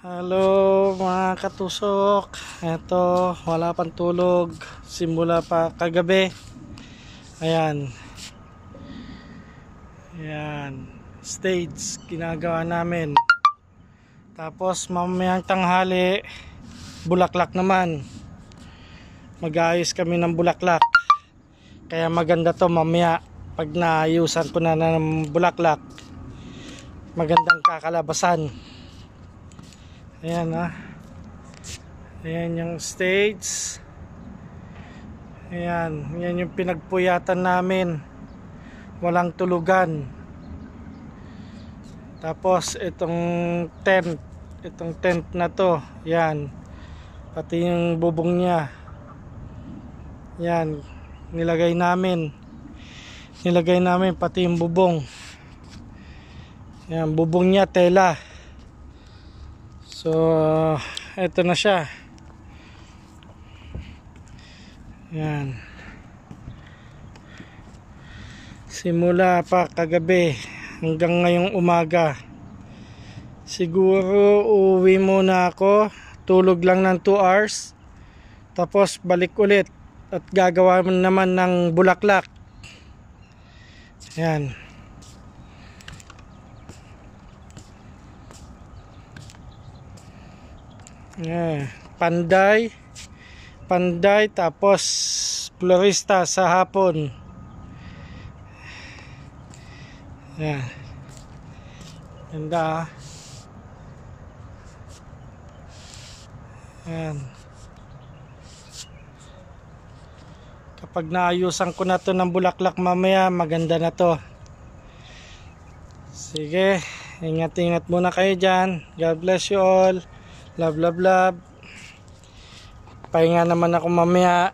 Hello mga katusok Eto wala pang tulog Simula pa kagabi Ayan Ayan Stage ginagawa namin Tapos mamayang tanghali Bulaklak naman mag kami ng bulaklak Kaya maganda to mamaya Pag naayusan ko na ng bulaklak Magandang kakalabasan ayan ha ah. ayan yung stage ayan yan yung pinagpuyatan namin walang tulugan tapos itong tent itong tent na to yan pati yung bubong niya yan nilagay namin nilagay namin pati yung bubong yan bubong niya tela So, uh, eto na siya. Yan. Simula pa kagabi hanggang ngayong umaga. Siguro uwi muna ako. Tulog lang ng 2 hours. Tapos balik ulit. At gagawa naman ng bulaklak. Yan. Yeah. Panday. Panday tapos Florista sa hapon. Yeah. Ganda. Ah. Ayan. Kapag naayusan ko na to ng bulaklak mamaya, maganda na to. Sige, ingat-ingat muna kayo dyan. God bless you all. Love, love, love. Pahinga naman ako mamaya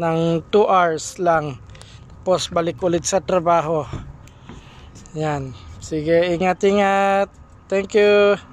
ng 2 hours lang. Tapos balik ulit sa trabaho. Yan. Sige, ingat-ingat. Thank you.